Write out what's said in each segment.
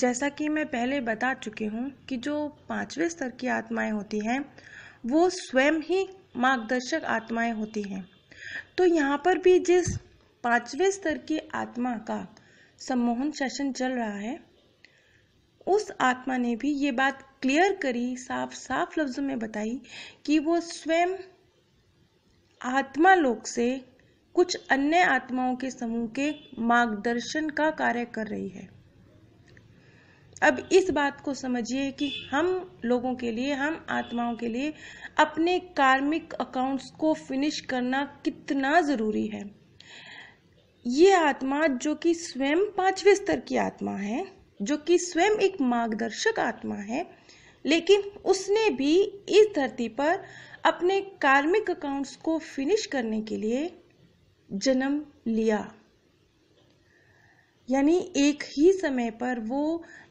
जैसा कि मैं पहले बता चुकी हूँ कि जो पांचवें स्तर की आत्माएं होती हैं वो स्वयं ही मार्गदर्शक आत्माएं होती हैं तो यहाँ पर भी जिस पांचवें स्तर की आत्मा का सम्मोहन सेशन चल रहा है उस आत्मा ने भी ये बात क्लियर करी साफ साफ लफ्जों में बताई कि वो स्वयं आत्मा लोक से कुछ अन्य आत्माओं के समूह के मार्गदर्शन का कार्य कर रही है अब इस बात को समझिए कि हम लोगों के लिए हम आत्माओं के लिए अपने कार्मिक अकाउंट्स को फिनिश करना कितना ज़रूरी है ये आत्मा जो कि स्वयं पांचवें स्तर की आत्मा है जो कि स्वयं एक मार्गदर्शक आत्मा है लेकिन उसने भी इस धरती पर अपने कार्मिक अकाउंट्स को फिनिश करने के लिए जन्म लिया यानी एक ही समय पर वो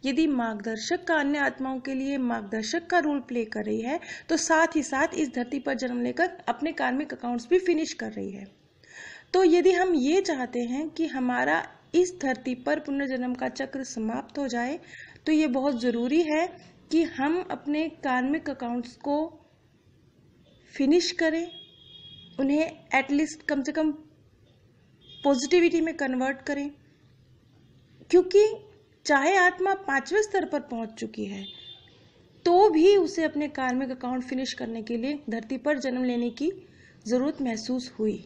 यदि मार्गदर्शक का अन्य आत्माओं के लिए मार्गदर्शक का रोल प्ले कर रही है तो साथ ही साथ इस धरती पर जन्म लेकर अपने कार्मिक अकाउंट्स भी फिनिश कर रही है तो यदि हम ये चाहते हैं कि हमारा इस धरती पर पुनर्जन्म का चक्र समाप्त हो जाए तो ये बहुत ज़रूरी है कि हम अपने कार्मिक अकाउंट्स को फिनिश करें उन्हें एटलीस्ट कम से कम पॉजिटिविटी में कन्वर्ट करें क्योंकि चाहे आत्मा पांचवें स्तर पर पहुंच चुकी है तो भी उसे अपने कार्मिक अकाउंट फिनिश करने के लिए धरती पर जन्म लेने की जरूरत महसूस हुई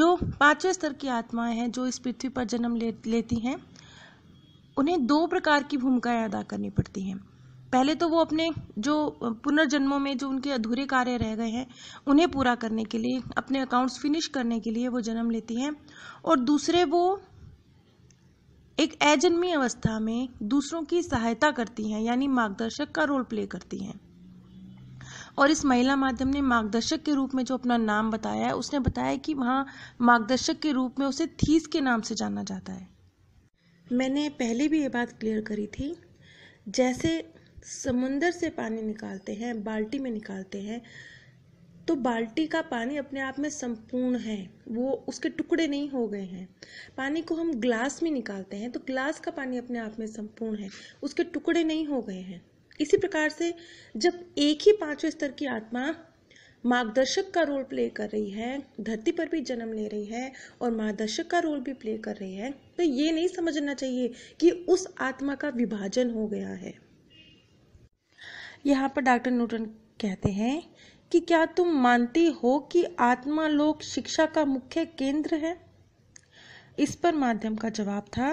जो पांचवें स्तर की आत्माएं हैं जो इस पृथ्वी पर जन्म ले लेती हैं उन्हें दो प्रकार की भूमिकाएं अदा करनी पड़ती हैं पहले तो वो अपने जो पुनर्जन्मों में जो उनके अधूरे कार्य रह गए हैं उन्हें पूरा करने के लिए अपने अकाउंट्स फिनिश करने के लिए वो जन्म लेती हैं और दूसरे वो एक अजन्मी अवस्था में दूसरों की सहायता करती हैं यानी मार्गदर्शक का रोल प्ले करती हैं और इस महिला माध्यम ने मार्गदर्शक के रूप में जो अपना नाम बताया है उसने बताया कि वहाँ मार्गदर्शक के रूप में उसे थीस के नाम से जाना जाता है मैंने पहले भी ये बात क्लियर करी थी जैसे समुंदर से पानी निकालते हैं बाल्टी में निकालते हैं तो बाल्टी का पानी अपने आप में संपूर्ण है वो उसके टुकड़े नहीं हो गए हैं पानी को हम ग्लास में निकालते हैं तो ग्लास का पानी अपने आप में संपूर्ण है उसके टुकड़े नहीं हो गए हैं इसी प्रकार से जब एक ही पांचवें स्तर की आत्मा मार्गदर्शक का रोल प्ले कर रही है धरती पर भी जन्म ले रही है और मार्गदर्शक का रोल भी प्ले कर रही है तो ये नहीं समझना चाहिए कि उस आत्मा का विभाजन हो गया है यहाँ पर डॉक्टर न्यूटन कहते हैं कि क्या तुम मानती हो कि आत्मा लोक शिक्षा का मुख्य केंद्र है इस पर माध्यम का जवाब था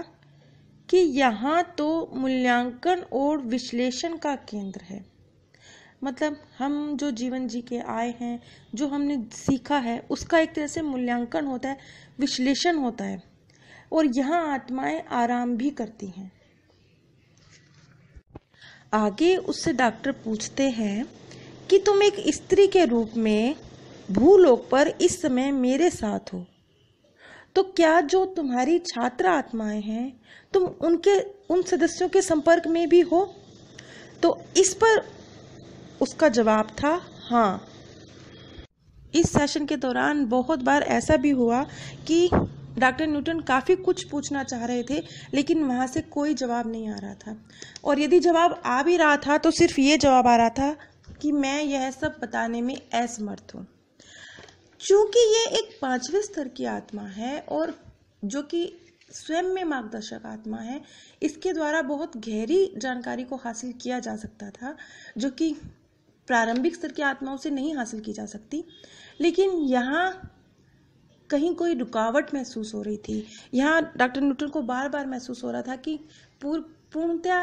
कि यहाँ तो मूल्यांकन और विश्लेषण का केंद्र है मतलब हम जो जीवन जी के आए हैं जो हमने सीखा है उसका एक तरह से मूल्यांकन होता है विश्लेषण होता है और यहाँ आत्माएं आराम भी करती हैं आगे उससे डॉक्टर पूछते हैं कि तुम एक स्त्री के रूप में भूलोक पर इस समय मेरे साथ हो तो क्या जो तुम्हारी छात्र आत्माएं हैं तुम उनके उन सदस्यों के संपर्क में भी हो तो इस पर उसका जवाब था हाँ इस सेशन के दौरान बहुत बार ऐसा भी हुआ कि डॉक्टर न्यूटन काफ़ी कुछ पूछना चाह रहे थे लेकिन वहाँ से कोई जवाब नहीं आ रहा था और यदि जवाब आ भी रहा था तो सिर्फ ये जवाब आ रहा था कि मैं यह सब बताने में असमर्थ हूँ चूंकि ये एक पांचवें स्तर की आत्मा है और जो कि स्वयं में मार्गदर्शक आत्मा है इसके द्वारा बहुत गहरी जानकारी को हासिल किया जा सकता था जो कि प्रारंभिक स्तर की आत्माओं से नहीं हासिल की जा सकती लेकिन यहाँ कहीं कोई रुकावट महसूस हो रही थी यहाँ डॉक्टर न्यूटन को बार बार महसूस हो रहा था कि पूर्व पूर्णतया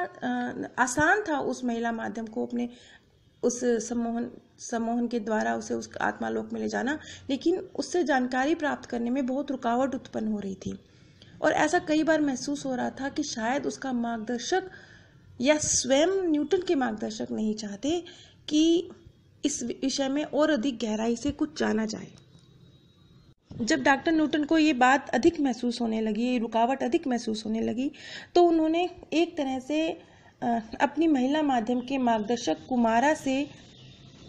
आसान था उस महिला माध्यम को अपने उस सम्मोहन सम्मोहन के द्वारा उसे उस आत्मालोक में ले जाना लेकिन उससे जानकारी प्राप्त करने में बहुत रुकावट उत्पन्न हो रही थी और ऐसा कई बार महसूस हो रहा था कि शायद उसका मार्गदर्शक या स्वयं न्यूटन के मार्गदर्शक नहीं चाहते कि इस विषय में और अधिक गहराई से कुछ जाना जाए जब डॉक्टर न्यूटन को ये बात अधिक महसूस होने लगी रुकावट अधिक महसूस होने लगी तो उन्होंने एक तरह से अपनी महिला माध्यम के मार्गदर्शक कुमारा से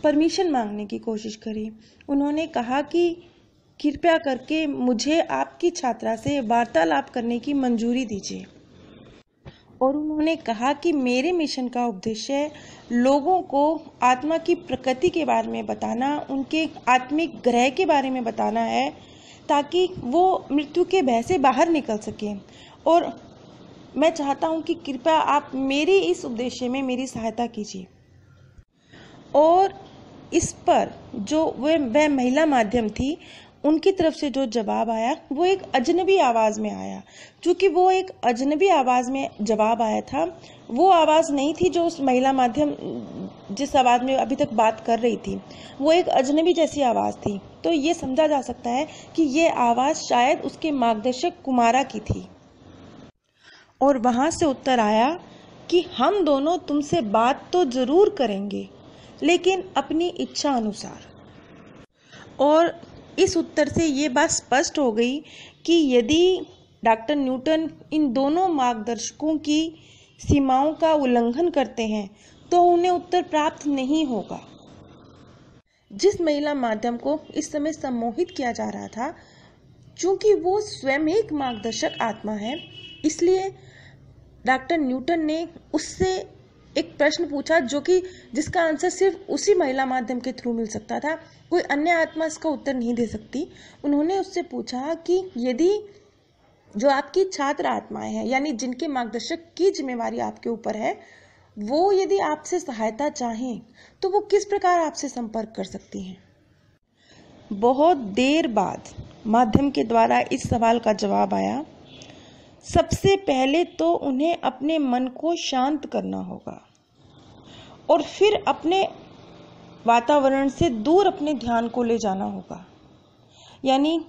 परमिशन मांगने की कोशिश करी उन्होंने कहा कि कृपया करके मुझे आपकी छात्रा से वार्तालाप करने की मंजूरी दीजिए और उन्होंने कहा कि मेरे मिशन का उद्देश्य लोगों को आत्मा की प्रकृति के बारे में बताना उनके आत्मिक ग्रह के बारे में बताना है ताकि वो मृत्यु के भय से बाहर निकल सकें और मैं चाहता हूँ कि कृपया आप मेरे इस उद्देश्य में मेरी सहायता कीजिए और इस पर जो वह वह महिला माध्यम थी उनकी तरफ से जो जवाब आया वो एक अजनबी आवाज़ में आया क्योंकि वो एक अजनबी आवाज़ में जवाब आया था वो आवाज़ नहीं थी जो उस महिला माध्यम जिस आवाज़ में अभी तक बात कर रही थी वो एक अजनबी जैसी आवाज़ थी तो ये समझा जा सकता है कि ये आवाज़ शायद उसके मार्गदर्शक कुमारा की थी और वहाँ से उत्तर आया कि हम दोनों तुमसे बात तो ज़रूर करेंगे लेकिन अपनी इच्छा अनुसार और इस उत्तर से ये बात स्पष्ट हो गई कि यदि डॉक्टर न्यूटन इन दोनों मार्गदर्शकों की सीमाओं का उल्लंघन करते हैं तो उन्हें उत्तर प्राप्त नहीं होगा जिस महिला माध्यम को इस समय सम्मोहित किया जा रहा था चूंकि वो स्वयं एक मार्गदर्शक आत्मा है इसलिए डॉक्टर न्यूटन ने उससे एक प्रश्न पूछा जो कि जिसका आंसर सिर्फ उसी महिला माध्यम के थ्रू मिल सकता था कोई अन्य आत्मा इसका उत्तर नहीं दे सकती उन्होंने उससे पूछा कि यदि जो आपकी छात्र आत्माएं हैं यानी जिनके मार्गदर्शक की जिम्मेवारी आपके ऊपर है वो यदि आपसे सहायता चाहें तो वो किस प्रकार आपसे संपर्क कर सकती हैं बहुत देर बाद माध्यम के द्वारा इस सवाल का जवाब आया सबसे पहले तो उन्हें अपने मन को शांत करना होगा और फिर अपने वातावरण से दूर अपने ध्यान को ले जाना होगा यानी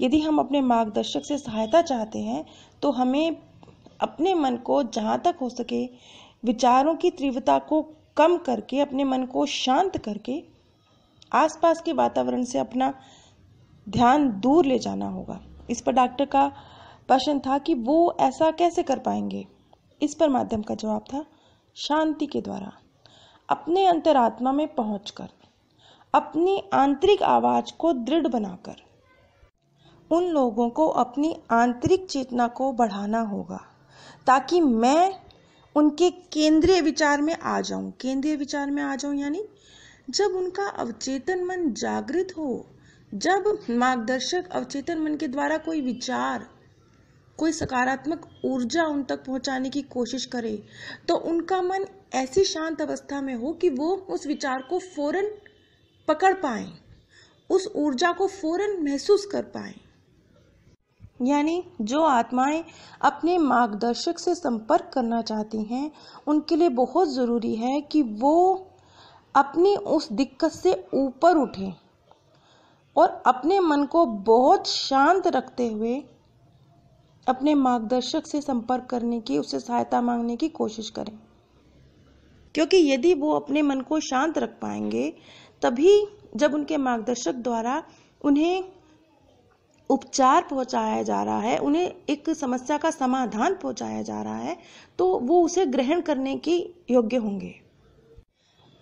यदि हम अपने मार्गदर्शक से सहायता चाहते हैं तो हमें अपने मन को जहाँ तक हो सके विचारों की तीव्रता को कम करके अपने मन को शांत करके आसपास के वातावरण से अपना ध्यान दूर ले जाना होगा इस पर डॉक्टर का प्रश्न था कि वो ऐसा कैसे कर पाएंगे इस पर माध्यम का जवाब था शांति के द्वारा अपने अंतरात्मा में पहुंचकर अपनी आंतरिक आवाज को दृढ़ बनाकर उन लोगों को अपनी आंतरिक चेतना को बढ़ाना होगा ताकि मैं उनके केंद्रीय विचार में आ जाऊं केंद्रीय विचार में आ जाऊं यानी जब उनका अवचेतन मन जागृत हो जब मार्गदर्शक अवचेतन मन के द्वारा कोई विचार कोई सकारात्मक ऊर्जा उन तक पहुंचाने की कोशिश करे तो उनका मन ऐसी शांत अवस्था में हो कि वो उस विचार को फौरन पकड़ पाए उस ऊर्जा को फौरन महसूस कर पाए यानी जो आत्माएं अपने मार्गदर्शक से संपर्क करना चाहती हैं उनके लिए बहुत ज़रूरी है कि वो अपनी उस दिक्कत से ऊपर उठें और अपने मन को बहुत शांत रखते हुए अपने मार्गदर्शक से संपर्क करने की उससे सहायता मांगने की कोशिश करें क्योंकि यदि वो अपने मन को शांत रख पाएंगे तभी जब उनके मार्गदर्शक द्वारा उन्हें उपचार पहुंचाया जा रहा है उन्हें एक समस्या का समाधान पहुंचाया जा रहा है तो वो उसे ग्रहण करने की योग्य होंगे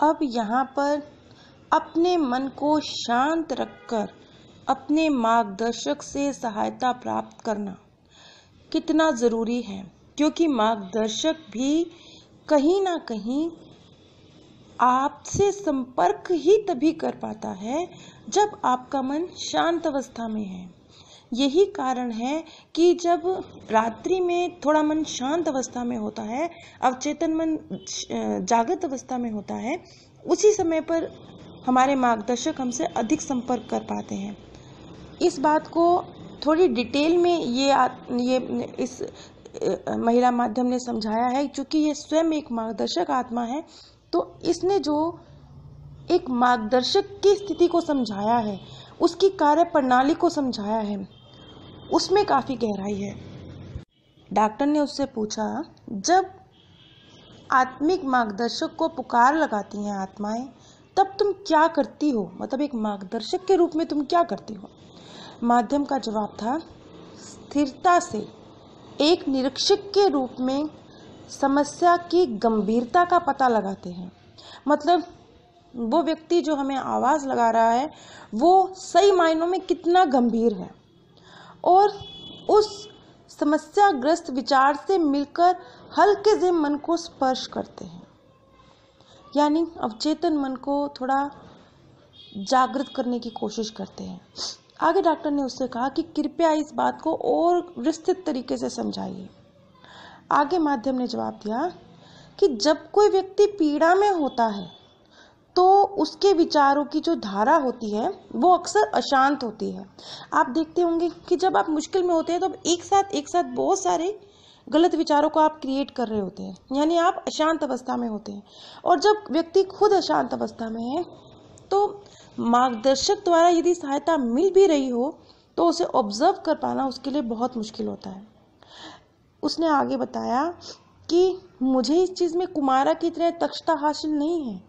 अब यहाँ पर अपने मन को शांत रखकर अपने मार्गदर्शक से सहायता प्राप्त करना कितना ज़रूरी है क्योंकि मार्गदर्शक भी कहीं ना कहीं आपसे संपर्क ही तभी कर पाता है जब आपका मन शांत अवस्था में है यही कारण है कि जब रात्रि में थोड़ा मन शांत अवस्था में होता है अवचेतन मन जागृत अवस्था में होता है उसी समय पर हमारे मार्गदर्शक हमसे अधिक संपर्क कर पाते हैं इस बात को थोड़ी डिटेल में ये आ, ये इस महिला माध्यम ने समझाया है क्योंकि ये स्वयं एक मार्गदर्शक आत्मा है तो इसने जो एक मार्गदर्शक की स्थिति को समझाया है उसकी कार्य प्रणाली को समझाया है उसमें काफ़ी गहराई है डॉक्टर ने उससे पूछा जब आत्मिक मार्गदर्शक को पुकार लगाती हैं आत्माएं तब तुम क्या करती हो मतलब एक मार्गदर्शक के रूप में तुम क्या करती हो माध्यम का जवाब था स्थिरता से एक निरीक्षक के रूप में समस्या की गंभीरता का पता लगाते हैं मतलब वो व्यक्ति जो हमें आवाज़ लगा रहा है वो सही मायनों में कितना गंभीर है और उस समस्याग्रस्त विचार से मिलकर हल्के से मन को स्पर्श करते हैं यानी अवचेतन मन को थोड़ा जागृत करने की कोशिश करते हैं आगे डॉक्टर ने उससे कहा कि कृपया इस बात को और विस्तृत तरीके से समझाइए आगे माध्यम ने जवाब दिया कि जब कोई व्यक्ति पीड़ा में होता है तो उसके विचारों की जो धारा होती है वो अक्सर अशांत होती है आप देखते होंगे कि जब आप मुश्किल में होते हैं तो एक साथ एक साथ बहुत सारे गलत विचारों को आप क्रिएट कर रहे होते हैं यानी आप अशांत अवस्था में होते हैं और जब व्यक्ति खुद अशांत अवस्था में है तो मार्गदर्शक द्वारा यदि सहायता मिल भी रही हो तो उसे ऑब्जर्व कर पाना उसके लिए बहुत मुश्किल होता है उसने आगे बताया कि मुझे इस चीज़ में कुमारा की तरह दक्षता हासिल नहीं है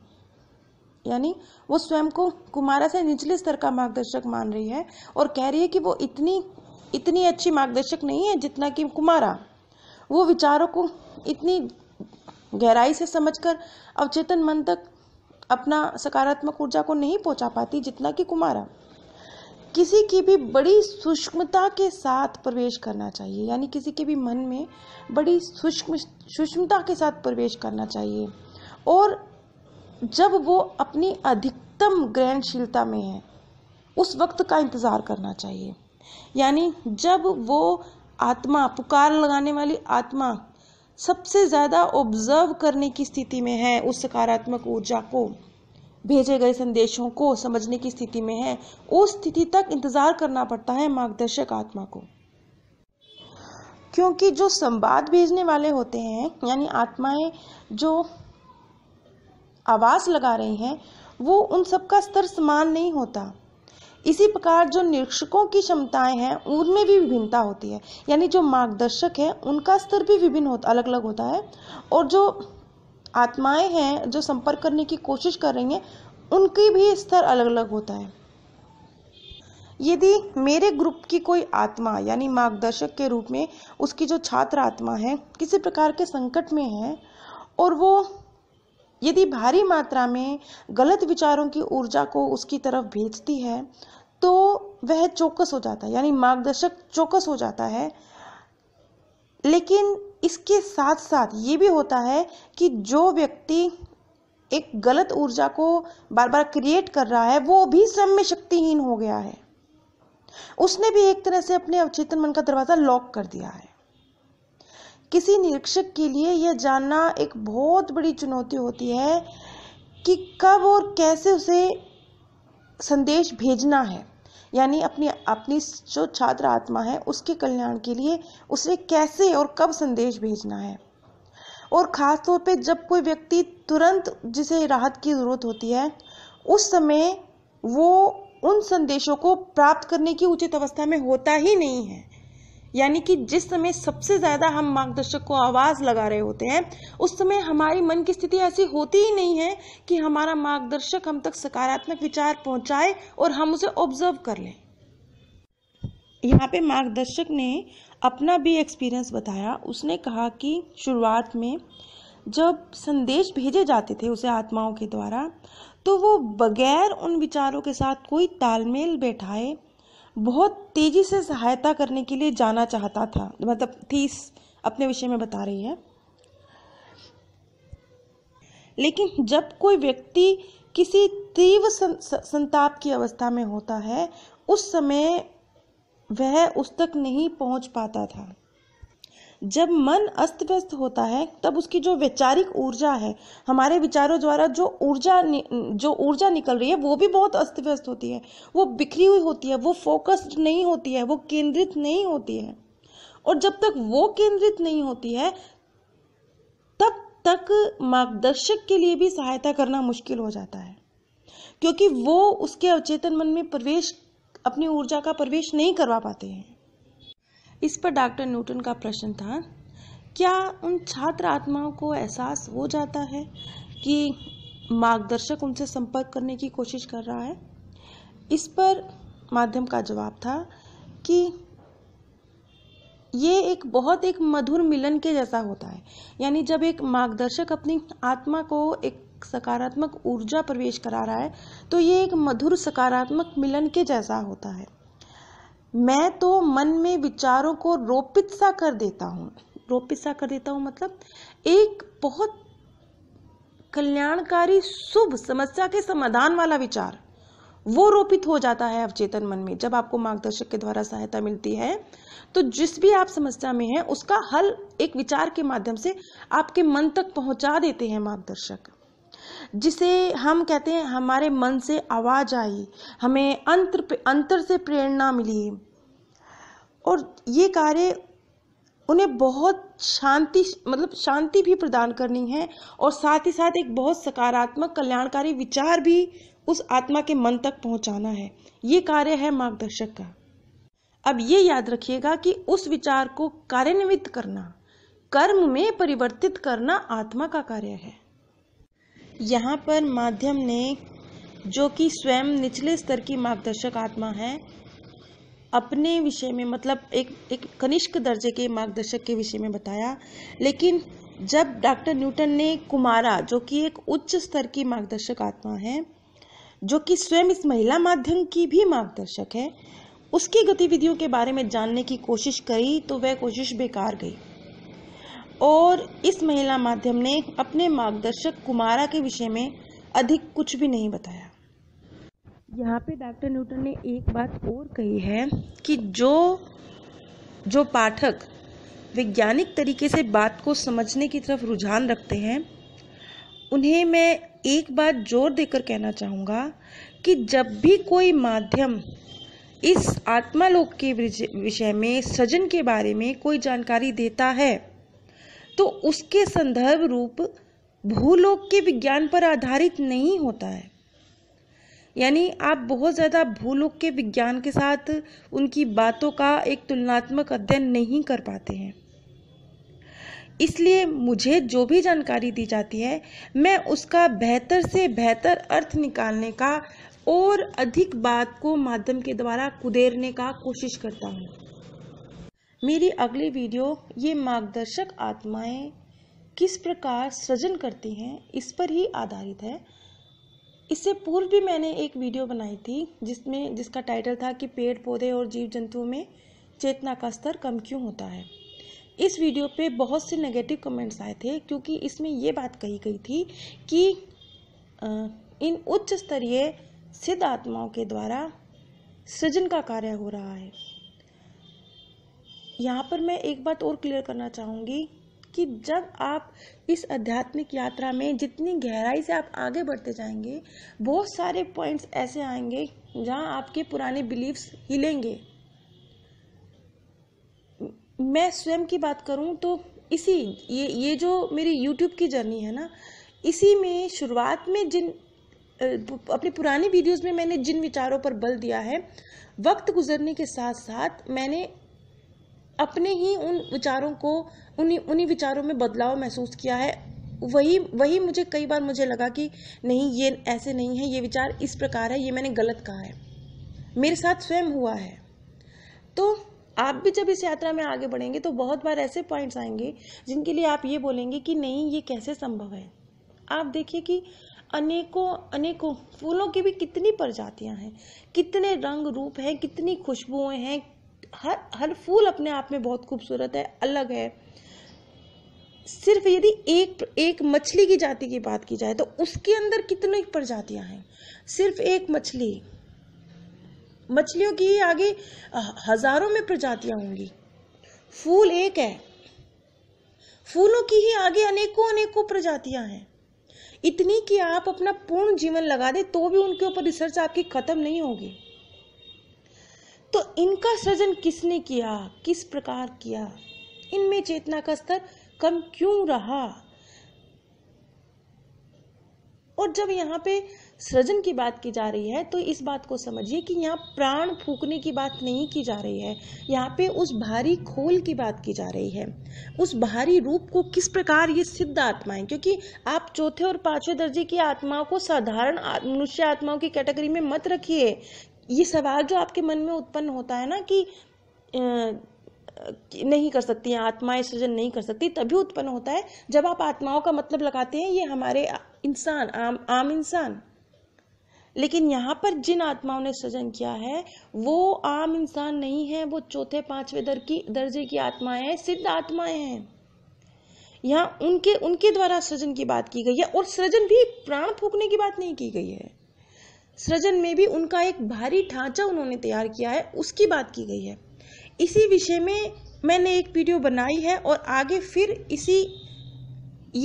यानी वो स्वयं को कुमारा से निचले स्तर का मार्गदर्शक मान रही है और कह रही है कि वो इतनी इतनी अच्छी मार्गदर्शक नहीं है जितना कि कुमारा वो विचारों को इतनी गहराई से समझकर अवचेतन मन तक अपना सकारात्मक ऊर्जा को नहीं पहुंचा पाती जितना कि कुमारा किसी की भी बड़ी सूक्ष्मता के साथ प्रवेश करना चाहिए यानी किसी के भी मन में बड़ी सूक्ष्म सूक्ष्मता के साथ प्रवेश करना चाहिए और जब वो अपनी अधिकतम ग्रहणशीलता में है उस वक्त का इंतज़ार करना चाहिए यानी जब वो आत्मा पुकार लगाने वाली आत्मा सबसे ज़्यादा ऑब्जर्व करने की स्थिति में है उस सकारात्मक ऊर्जा को भेजे गए संदेशों को समझने की स्थिति में है उस स्थिति तक इंतज़ार करना पड़ता है मार्गदर्शक आत्मा को क्योंकि जो संवाद भेजने वाले होते हैं यानी आत्माएं जो आवाज़ लगा रही हैं वो उन सबका स्तर समान नहीं होता इसी प्रकार जो निरीक्षकों की क्षमताएं हैं उनमें भी विभिन्नता होती है यानी जो मार्गदर्शक है उनका स्तर भी विभिन्न होता अलग अलग होता है और जो आत्माएं हैं जो संपर्क करने की कोशिश कर रही हैं उनकी भी स्तर अलग अलग होता है यदि मेरे ग्रुप की कोई आत्मा यानी मार्गदर्शक के रूप में उसकी जो छात्र आत्मा है किसी प्रकार के संकट में है और वो यदि भारी मात्रा में गलत विचारों की ऊर्जा को उसकी तरफ भेजती है तो वह चौकस हो जाता है यानी मार्गदर्शक चौकस हो जाता है लेकिन इसके साथ साथ ये भी होता है कि जो व्यक्ति एक गलत ऊर्जा को बार बार क्रिएट कर रहा है वो भी श्रम में शक्तिहीन हो गया है उसने भी एक तरह से अपने अवचेतन मन का दरवाजा लॉक कर दिया है किसी निरीक्षक के लिए यह जानना एक बहुत बड़ी चुनौती होती है कि कब और कैसे उसे संदेश भेजना है यानी अपनी अपनी जो छात्र आत्मा है उसके कल्याण के लिए उसे कैसे और कब संदेश भेजना है और ख़ास तौर पे जब कोई व्यक्ति तुरंत जिसे राहत की ज़रूरत होती है उस समय वो उन संदेशों को प्राप्त करने की उचित अवस्था में होता ही नहीं है यानी कि जिस समय सबसे ज़्यादा हम मार्गदर्शक को आवाज़ लगा रहे होते हैं उस समय हमारी मन की स्थिति ऐसी होती ही नहीं है कि हमारा मार्गदर्शक हम तक सकारात्मक विचार पहुंचाए और हम उसे ऑब्जर्व कर लें यहाँ पे मार्गदर्शक ने अपना भी एक्सपीरियंस बताया उसने कहा कि शुरुआत में जब संदेश भेजे जाते थे उसे आत्माओं के द्वारा तो वो बगैर उन विचारों के साथ कोई तालमेल बैठाए बहुत तेज़ी से सहायता करने के लिए जाना चाहता था मतलब थीस अपने विषय में बता रही है लेकिन जब कोई व्यक्ति किसी तीव्र संताप की अवस्था में होता है उस समय वह उस तक नहीं पहुंच पाता था जब मन अस्त व्यस्त होता है तब उसकी जो वैचारिक ऊर्जा है हमारे विचारों द्वारा जो ऊर्जा जो ऊर्जा निकल रही है वो भी बहुत अस्त व्यस्त होती है वो बिखरी हुई होती है वो फोकस्ड नहीं होती है वो केंद्रित नहीं होती है और जब तक वो केंद्रित नहीं होती है तब तक मार्गदर्शक के लिए भी सहायता करना मुश्किल हो जाता है क्योंकि वो उसके अवचेतन मन में प्रवेश अपनी ऊर्जा का प्रवेश नहीं करवा पाते हैं इस पर डॉक्टर न्यूटन का प्रश्न था क्या उन छात्र आत्माओं को एहसास हो जाता है कि मार्गदर्शक उनसे संपर्क करने की कोशिश कर रहा है इस पर माध्यम का जवाब था कि ये एक बहुत एक मधुर मिलन के जैसा होता है यानी जब एक मार्गदर्शक अपनी आत्मा को एक सकारात्मक ऊर्जा प्रवेश करा रहा है तो ये एक मधुर सकारात्मक मिलन के जैसा होता है मैं तो मन में विचारों को रोपित सा कर देता हूँ रोपित सा कर देता हूँ मतलब एक बहुत कल्याणकारी शुभ समस्या के समाधान वाला विचार वो रोपित हो जाता है अवचेतन मन में जब आपको मार्गदर्शक के द्वारा सहायता मिलती है तो जिस भी आप समस्या में हैं उसका हल एक विचार के माध्यम से आपके मन तक पहुंचा देते हैं मार्गदर्शक जिसे हम कहते हैं हमारे मन से आवाज आई हमें अंतर अंतर से प्रेरणा मिली और ये कार्य उन्हें बहुत शांति मतलब शांति भी प्रदान करनी है और साथ ही साथ एक बहुत सकारात्मक कल्याणकारी विचार भी उस आत्मा के मन तक पहुंचाना है ये कार्य है मार्गदर्शक का अब ये याद रखिएगा कि उस विचार को कार्यान्वित करना कर्म में परिवर्तित करना आत्मा का कार्य है यहाँ पर माध्यम ने जो कि स्वयं निचले स्तर की मार्गदर्शक आत्मा है अपने विषय में मतलब एक एक कनिष्क दर्जे के मार्गदर्शक के विषय में बताया लेकिन जब डॉक्टर न्यूटन ने कुमारा जो कि एक उच्च स्तर की मार्गदर्शक आत्मा है जो कि स्वयं इस महिला माध्यम की भी मार्गदर्शक है उसकी गतिविधियों के बारे में जानने की कोशिश करी तो वह कोशिश बेकार गई और इस महिला माध्यम ने अपने मार्गदर्शक कुमारा के विषय में अधिक कुछ भी नहीं बताया यहाँ पे डॉक्टर न्यूटन ने एक बात और कही है कि जो जो पाठक वैज्ञानिक तरीके से बात को समझने की तरफ रुझान रखते हैं उन्हें मैं एक बात जोर देकर कहना चाहूँगा कि जब भी कोई माध्यम इस आत्मालोक के विषय में सजन के बारे में कोई जानकारी देता है तो उसके संदर्भ रूप भूलोक के विज्ञान पर आधारित नहीं होता है यानी आप बहुत ज़्यादा भूलोक के विज्ञान के साथ उनकी बातों का एक तुलनात्मक अध्ययन नहीं कर पाते हैं इसलिए मुझे जो भी जानकारी दी जाती है मैं उसका बेहतर से बेहतर अर्थ निकालने का और अधिक बात को माध्यम के द्वारा कुदेरने का कोशिश करता हूँ मेरी अगली वीडियो ये मार्गदर्शक आत्माएं किस प्रकार सृजन करती हैं इस पर ही आधारित है इससे पूर्व भी मैंने एक वीडियो बनाई थी जिसमें जिसका टाइटल था कि पेड़ पौधे और जीव जंतुओं में चेतना का स्तर कम क्यों होता है इस वीडियो पे बहुत से नेगेटिव कमेंट्स आए थे क्योंकि इसमें ये बात कही गई थी कि इन उच्च स्तरीय सिद्ध आत्माओं के द्वारा सृजन का कार्य हो रहा है यहाँ पर मैं एक बात और क्लियर करना चाहूँगी कि जब आप इस आध्यात्मिक यात्रा में जितनी गहराई से आप आगे बढ़ते जाएंगे बहुत सारे पॉइंट्स ऐसे आएंगे जहाँ आपके पुराने बिलीव्स हिलेंगे मैं स्वयं की बात करूँ तो इसी ये ये जो मेरी यूट्यूब की जर्नी है ना इसी में शुरुआत में जिन अपनी पुरानी वीडियोस में मैंने जिन विचारों पर बल दिया है वक्त गुजरने के साथ साथ मैंने अपने ही उन विचारों को उन्हीं उन्हीं विचारों में बदलाव महसूस किया है वही वही मुझे कई बार मुझे लगा कि नहीं ये ऐसे नहीं है ये विचार इस प्रकार है ये मैंने गलत कहा है मेरे साथ स्वयं हुआ है तो आप भी जब इस यात्रा में आगे बढ़ेंगे तो बहुत बार ऐसे पॉइंट्स आएंगे जिनके लिए आप ये बोलेंगे कि नहीं ये कैसे संभव है आप देखिए कि अनेकों अनेकों फूलों की भी कितनी प्रजातियां हैं कितने रंग रूप हैं कितनी खुशबुएं हैं हर हर फूल अपने आप में बहुत खूबसूरत है अलग है सिर्फ यदि एक एक मछली की जाति की बात की जाए तो उसके अंदर कितनी प्रजातियां हैं सिर्फ एक मछली मछलियों की आगे हजारों में प्रजातियां होंगी फूल एक है फूलों की ही आगे अनेकों अनेकों प्रजातियां हैं इतनी कि आप अपना पूर्ण जीवन लगा दे तो भी उनके ऊपर रिसर्च आपकी खत्म नहीं होगी तो इनका सृजन किसने किया किस प्रकार किया इनमें चेतना का स्तर कम क्यों रहा और जब यहाँ पे सृजन की बात की जा रही है तो इस बात को समझिए कि यहाँ प्राण फूकने की बात नहीं की जा रही है यहाँ पे उस भारी खोल की बात की जा रही है उस भारी रूप को किस प्रकार ये सिद्ध आत्माएं क्योंकि आप चौथे और पांचवें दर्जे की आत्माओं को साधारण मनुष्य आत्माओं की कैटेगरी में मत रखिए ये सवाल जो आपके मन में उत्पन्न होता है ना कि नहीं कर सकती हैं आत्माएं सृजन नहीं कर सकती तभी उत्पन्न होता है जब आप आत्माओं का मतलब लगाते हैं ये हमारे इंसान आम आम इंसान लेकिन यहाँ पर जिन आत्माओं ने सृजन किया है वो आम इंसान नहीं है वो चौथे पांचवें दर की दर्जे की आत्माएं हैं सिद्ध आत्माएं हैं यहाँ उनके उनके द्वारा सृजन की बात की गई है और सृजन भी प्राण फूकने की बात नहीं की गई है सृजन में भी उनका एक भारी ढांचा उन्होंने तैयार किया है उसकी बात की गई है इसी विषय में मैंने एक वीडियो बनाई है और आगे फिर इसी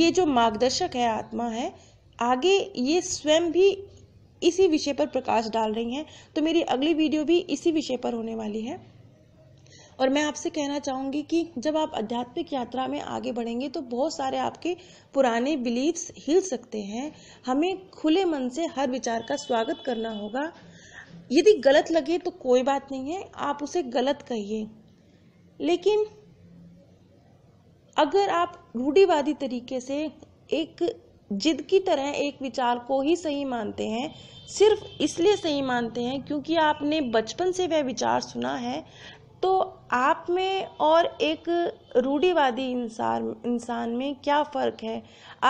ये जो मार्गदर्शक है आत्मा है आगे ये स्वयं भी इसी विषय पर प्रकाश डाल रही हैं तो मेरी अगली वीडियो भी इसी विषय पर होने वाली है और मैं आपसे कहना चाहूँगी कि जब आप आध्यात्मिक यात्रा में आगे बढ़ेंगे तो बहुत सारे आपके पुराने बिलीव्स हिल सकते हैं हमें खुले मन से हर विचार का स्वागत करना होगा यदि गलत लगे तो कोई बात नहीं है आप उसे गलत कहिए लेकिन अगर आप रूढ़ीवादी तरीके से एक जिद की तरह एक विचार को ही सही मानते हैं सिर्फ इसलिए सही मानते हैं क्योंकि आपने बचपन से वह विचार सुना है तो आप में और एक रूढ़ीवादी इंसान इंसान में क्या फ़र्क है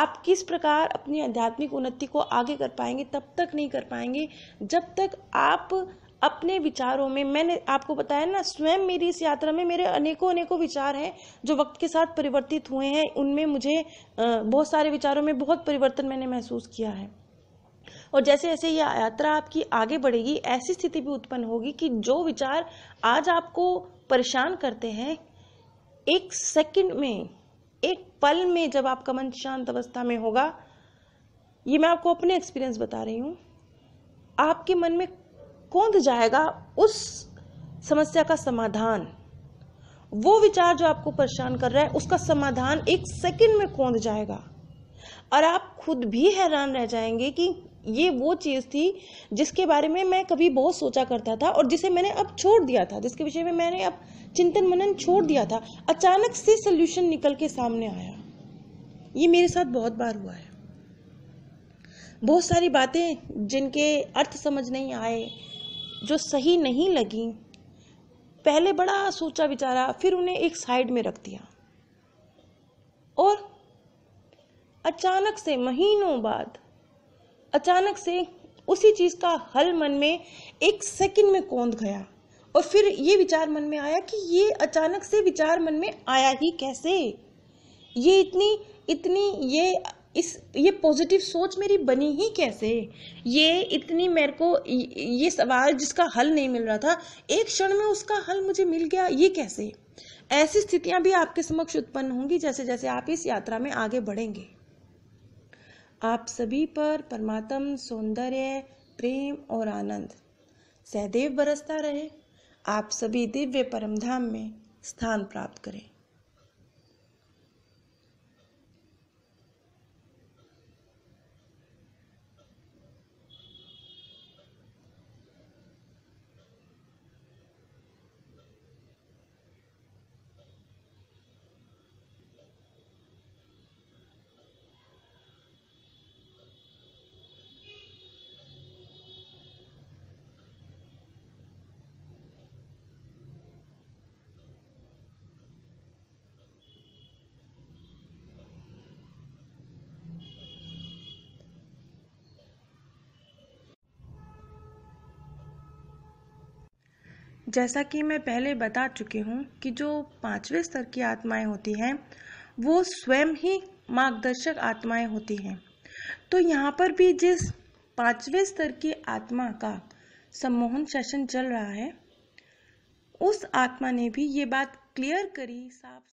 आप किस प्रकार अपनी आध्यात्मिक उन्नति को आगे कर पाएंगे तब तक नहीं कर पाएंगे जब तक आप अपने विचारों में मैंने आपको बताया ना स्वयं मेरी इस यात्रा में मेरे अनेकों अनेकों विचार हैं जो वक्त के साथ परिवर्तित हुए हैं उनमें मुझे बहुत सारे विचारों में बहुत परिवर्तन मैंने महसूस किया है और जैसे जैसे यह यात्रा आपकी आगे बढ़ेगी ऐसी स्थिति भी उत्पन्न होगी कि जो विचार आज आपको परेशान करते हैं एक सेकंड में एक पल में जब आपका मन शांत अवस्था में होगा ये मैं आपको अपने एक्सपीरियंस बता रही हूँ आपके मन में कौंध जाएगा उस समस्या का समाधान वो विचार जो आपको परेशान कर रहा है उसका समाधान एक सेकंड में कौंध जाएगा और आप खुद भी हैरान रह जाएंगे कि ये वो चीज़ थी जिसके बारे में मैं कभी बहुत सोचा करता था और जिसे मैंने अब छोड़ दिया था जिसके विषय में मैंने अब चिंतन मनन छोड़ दिया था अचानक से सोल्यूशन निकल के सामने आया ये मेरे साथ बहुत बार हुआ है बहुत सारी बातें जिनके अर्थ समझ नहीं आए जो सही नहीं लगी पहले बड़ा सोचा विचारा फिर उन्हें एक साइड में रख दिया और अचानक से महीनों बाद अचानक से उसी चीज़ का हल मन में एक सेकंड में कोंद गया और फिर ये विचार मन में आया कि ये अचानक से विचार मन में आया ही कैसे ये इतनी इतनी ये इस ये पॉजिटिव सोच मेरी बनी ही कैसे ये इतनी मेरे को ये सवाल जिसका हल नहीं मिल रहा था एक क्षण में उसका हल मुझे मिल गया ये कैसे ऐसी स्थितियां भी आपके समक्ष उत्पन्न होंगी जैसे जैसे आप इस यात्रा में आगे बढ़ेंगे आप सभी पर परमात्म सौंदर्य प्रेम और आनंद सहदेव बरसता रहे आप सभी दिव्य परमधाम में स्थान प्राप्त करें जैसा कि मैं पहले बता चुकी हूँ कि जो पांचवें स्तर की आत्माएं होती हैं वो स्वयं ही मार्गदर्शक आत्माएं होती हैं तो यहाँ पर भी जिस पांचवें स्तर की आत्मा का सम्मोहन सेशन चल रहा है उस आत्मा ने भी ये बात क्लियर करी साफ